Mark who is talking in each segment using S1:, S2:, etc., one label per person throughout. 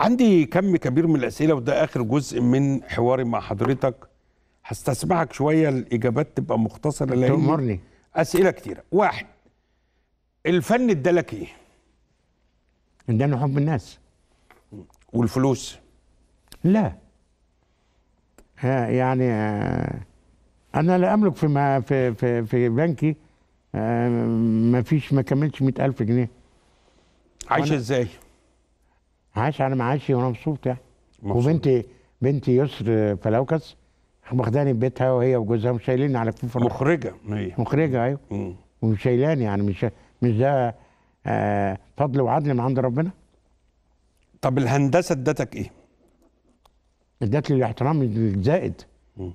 S1: عندي كم كبير من الاسئله وده اخر جزء من حواري مع حضرتك هستسمعك شويه الاجابات تبقى مختصره لان تؤمرني اسئله كتيره واحد الفن ادالك ايه اداني حب الناس
S2: والفلوس لا يعني آه، انا لا املك في في في, في بنكي آه، ما فيش ما كملش 100000 جنيه عايش ازاي عاش على معاشي وانا مبسوط يعني وبنتي بنتي يسر فلوكس واخداني بيتها وهي وجوزها وشايلين على كفوف مخرجه هي إيه. مخرجه ايوه وشايلاني يعني مش مش ده آه، فضل وعدل من عند ربنا طب الهندسه ادتك ايه؟ ادت لي الاحترام الزائد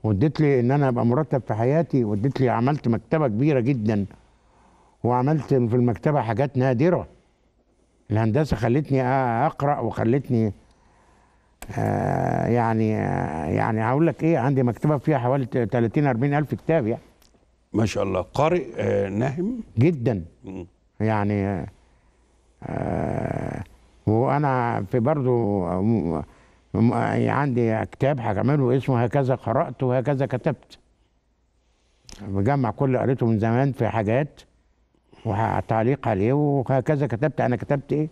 S2: وادت لي ان انا ابقى مرتب في حياتي وادت لي عملت مكتبه كبيره جدا وعملت في المكتبه حاجات نادره الهندسه خلتني اقرا وخلتني آه، يعني آه، يعني هقول لك ايه عندي مكتبه فيها حوالي 30 40 الف كتاب يعني ما شاء الله قارئ آه، نهم جدا يعني وانا في برضو عندي كتاب هعمله اسمه هكذا قرات وهكذا كتبت بجمع كل اللي قريته من زمان في حاجات وتعليق عليه وهكذا كتبت انا كتبت ايه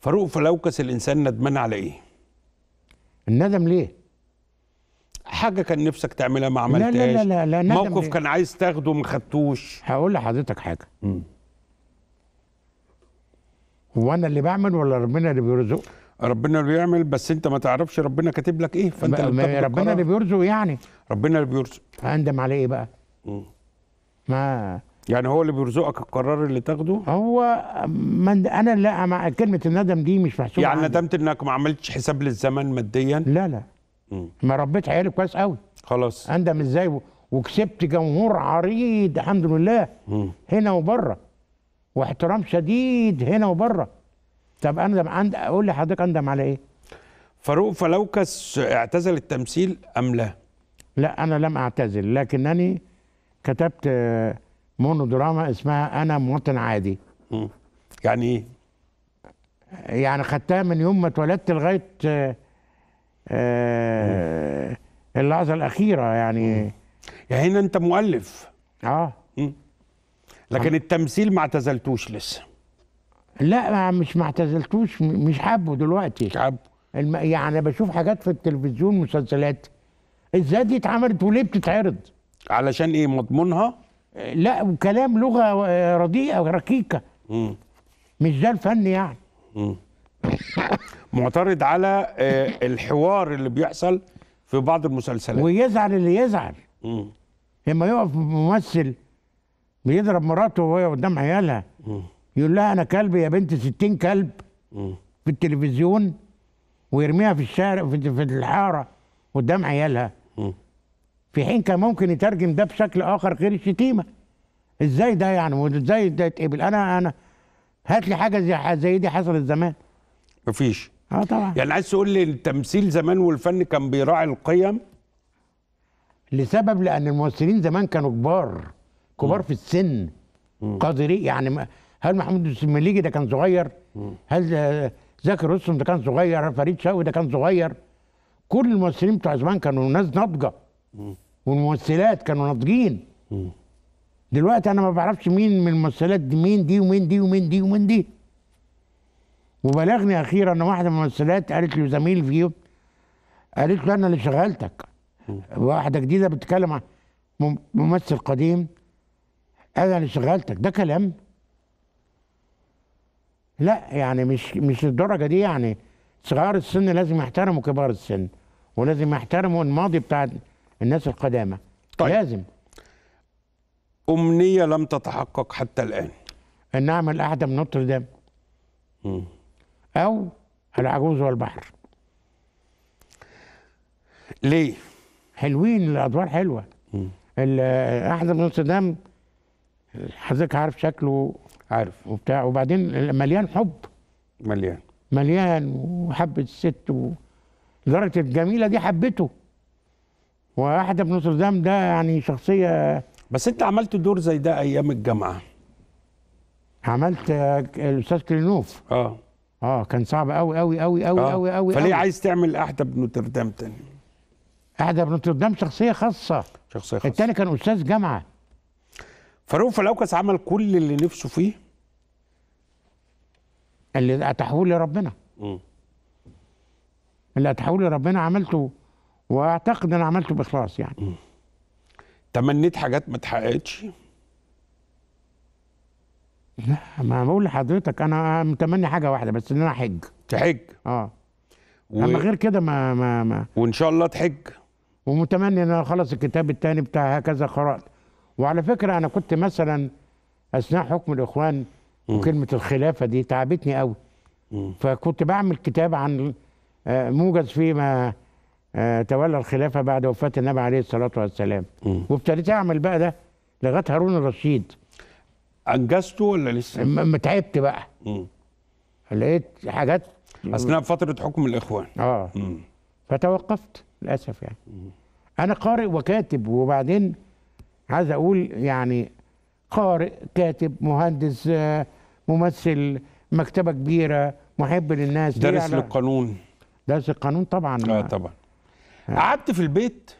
S1: فاروق فلوكس الانسان ندمان على ايه الندم ليه حاجة كان نفسك تعملها ما عملتهاش لا لا لا, لا, ندم موقف كان عايز تاخده ما خدتوش هقول لحضرتك حاجة هو انا اللي بعمل ولا ربنا اللي بيرزق ربنا اللي بيعمل بس انت ما تعرفش ربنا كاتب لك ايه فانت اللي ربنا اللي بيرزق يعني ربنا اللي بيرزق هندم على ايه بقى مم. ما يعني هو اللي بيرزقك القرار اللي
S2: تاخده هو من انا لا مع كلمه الندم دي مش محسوبه يعني
S1: ندمت انك ما عملتش حساب للزمن ماديا لا لا مم. ما ربيت عيالي كويس قوي خلاص اندم
S2: ازاي وكسبت جمهور عريض الحمد لله مم. هنا وبره واحترام شديد هنا وبره طب اندم عند اقول لحضرتك اندم على ايه
S1: فاروق فلوكس اعتزل التمثيل ام لا
S2: لا انا لم اعتزل لكنني كتبت مونودراما اسمها انا مواطن عادي مم. يعني ايه يعني خدتها من يوم ما اتولدت لغايه
S1: آه، آه، اللحظه الاخيره يعني يعني هنا انت مؤلف اه مم. لكن آه. التمثيل ما اعتزلتوش لسه
S2: لا مش ما اعتزلتوش مش حابه دلوقتي مش حابه الم... يعني بشوف حاجات في التلفزيون مسلسلات ازاي دي اتعملت وليه بتتعرض
S1: علشان ايه مضمونها
S2: لا وكلام لغه آه، رديئه ركيكه مم. مش ده الفن يعني
S1: مم. معترض على آه، الحوار اللي بيحصل في بعض المسلسلات
S2: ويزعل اللي يزعل مم. لما يقف ممثل بيضرب مراته وهي قدام عيالها يقول لها انا كلب يا بنت 60 كلب في التلفزيون ويرميها في الشارع في الحاره قدام عيالها في حين كان ممكن يترجم ده بشكل اخر غير الشتيمه ازاي ده يعني وازاي ده يتقبل انا انا هات لي حاجه زي زي دي حصلت زمان
S1: مفيش اه طبعا يعني عايز تقول لي التمثيل زمان والفن كان بيراعي القيم
S2: لسبب لان الممثلين زمان كانوا كبار كبار م. في السن قادرين يعني هل محمود المليجي ده كان صغير م. هل آه، زكي رستم ده كان صغير فريد شوقي ده كان صغير كل الممثلين بتوع زمان كانوا ناس ناضجه والممثلات كانوا ناضجين دلوقتي انا ما بعرفش مين من الممثلات دي مين دي ومين دي ومين دي ومين دي وبلغني اخيرا ان واحده من الممثلات قالت له زميل فيو قالت له انا اللي شغلتك واحده جديده بتتكلم ممثل قديم انا اللي شغلتك ده كلام لا يعني مش مش الدرجه دي يعني صغار السن لازم يحترموا كبار السن ولازم يحترموا الماضي بتاع الناس القدامى
S1: طيب. لازم أمنية لم تتحقق حتى الآن
S2: أن نعمل قاعده من نوتردام أو العجوز والبحر ليه؟ حلوين الأدوار حلوة قعدة من نوتردام حضرتك عارف شكله عارف وبتاع وبعدين مليان حب مليان مليان وحبت الست و... درجة الجميلة دي حبته واحد ابن نوتردام ده يعني شخصيه
S1: بس انت عملت دور زي ده ايام الجامعه
S2: عملت الاستاذ كلينوف اه اه كان صعب قوي قوي قوي قوي آه. قوي قوي فليه عايز تعمل احدى ابن نوتردام تاني احدى ابن نوتردام شخصيه خاصه شخصيه خاصه التاني كان استاذ جامعه فاروق فلوكس عمل كل اللي نفسه فيه اللي اتحول لي ربنا اللي اتحول لي ربنا عملته واعتقد انا عملته باخلاص يعني
S1: تمنيت حاجات ما اتحققتش
S2: لا ما بقول لحضرتك انا متمني حاجه واحده بس ان انا احج تحج اه و... اما غير كده ما ما
S1: ما وان شاء الله تحج
S2: ومتمني ان انا اخلص الكتاب الثاني بتاع هكذا قرات وعلى فكره انا كنت مثلا اثناء حكم الاخوان وكلمه الخلافه دي تعبتني قوي فكنت بعمل كتاب عن آه، موجز فيما آه، تولى الخلافة بعد وفاة النبي عليه الصلاة والسلام وابتديت أعمل بقى ده لغاية هارون الرشيد أنجزته ولا لسه؟ ما تعبت بقى مم. لقيت حاجات أثناء
S1: فترة حكم الإخوان آه مم.
S2: فتوقفت للأسف يعني مم. أنا قارئ وكاتب وبعدين عايز أقول يعني قارئ كاتب مهندس آه، ممثل مكتبة كبيرة محب للناس درس
S1: للقانون درس القانون طبعا اه طبعا قعدت في البيت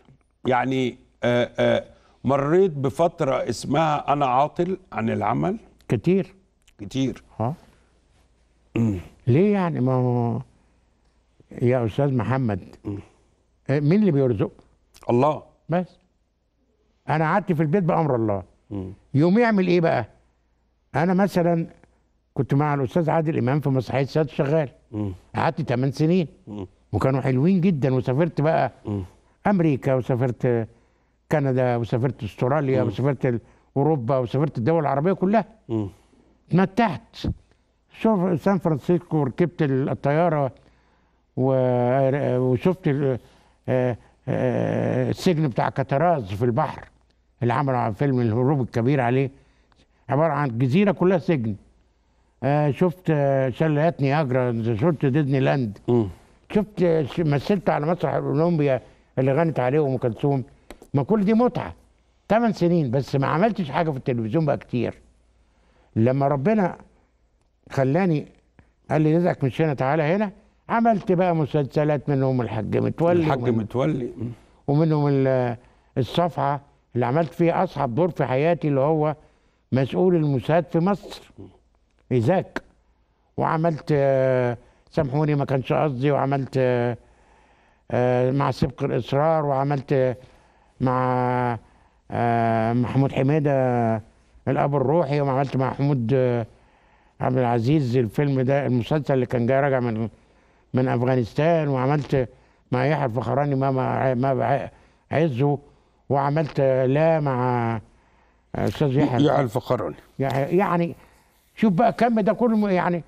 S1: يعني آآ آه، آآ آه، مريت بفتره اسمها انا عاطل عن العمل كتير كتير
S2: اه ليه يعني ما هو يا استاذ محمد آه، مين اللي بيرزق الله بس انا قعدت في البيت بامر الله يوم يعمل ايه بقى انا مثلا كنت مع الاستاذ عادل امام في مسرحيه السادة شغال قعدت 8 سنين م. وكانوا حلوين جدا وسافرت بقى م. امريكا وسافرت كندا وسافرت استراليا م. وسافرت اوروبا وسافرت الدول العربيه كلها اتمتعت شوف سان فرانسيسكو وركبت الطياره وشفت آه، آه، السجن بتاع كاتراز في البحر اللي عملوا فيلم الهروب الكبير عليه عباره عن جزيره كلها سجن آه، شفت شلالات نياجرا شفت ديزني لاند شفت مثلت على مسرح الاولمبيا اللي غنت عليه ام كلثوم ما كل دي متعه ثمان سنين بس ما عملتش حاجه في التلفزيون بقى كتير لما ربنا خلاني قال لي رزقك مش هنا تعالى هنا عملت بقى مسلسلات منهم الحاج متولي الحاج ومن متولي ومنهم الصفعه اللي عملت فيها اصعب دور في حياتي اللي هو مسؤول الموساد في مصر ايزاك وعملت آه سامحوني ما كانش قصدي وعملت آه، آه، مع سبق الاصرار وعملت مع آه، محمود حميده الاب الروحي وعملت مع محمود عبد العزيز الفيلم ده المسلسل اللي كان جاي راجع من من افغانستان وعملت مع يحيى الفخراني ما ما عزه وعملت لا مع
S1: استاذ يحيى يحيى الفخراني
S2: يعني شوف بقى كم ده كله يعني